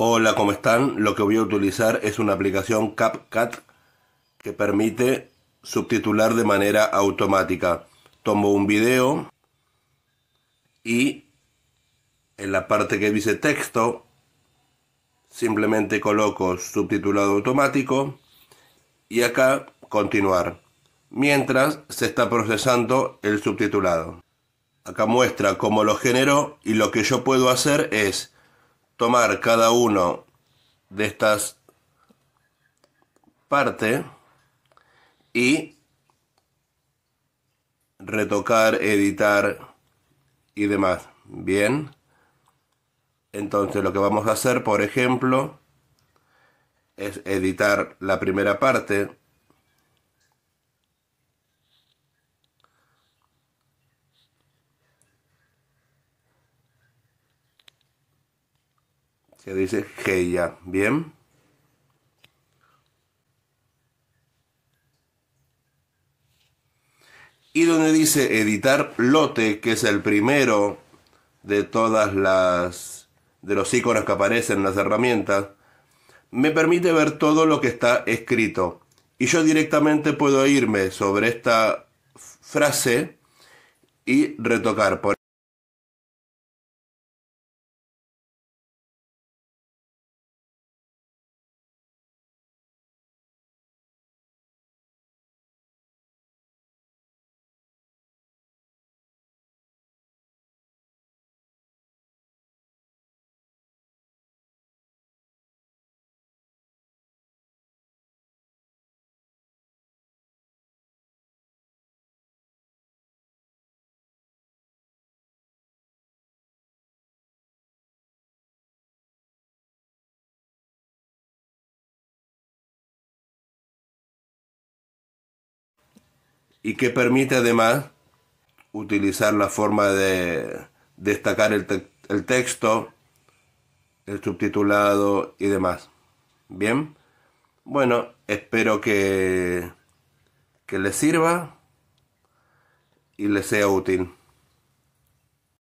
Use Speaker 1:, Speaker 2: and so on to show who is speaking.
Speaker 1: Hola, ¿cómo están? Lo que voy a utilizar es una aplicación CapCut que
Speaker 2: permite subtitular de manera automática. Tomo un video y en la parte que dice texto simplemente coloco subtitulado automático y acá continuar. Mientras se está procesando el subtitulado. Acá muestra cómo lo genero y lo que yo puedo hacer es tomar cada uno de estas partes y retocar, editar y demás. Bien. Entonces lo que vamos a hacer, por ejemplo, es editar la primera parte que dice ella, Bien. Y donde dice editar lote, que es el primero de todas las de los iconos que aparecen en las herramientas, me permite ver todo lo que está escrito. Y yo directamente
Speaker 1: puedo irme sobre esta frase y retocar. Por y que permite además utilizar la forma
Speaker 2: de destacar el, texto, el subtitulado y demás. Bien, bueno, espero que,
Speaker 1: que les sirva y les sea útil.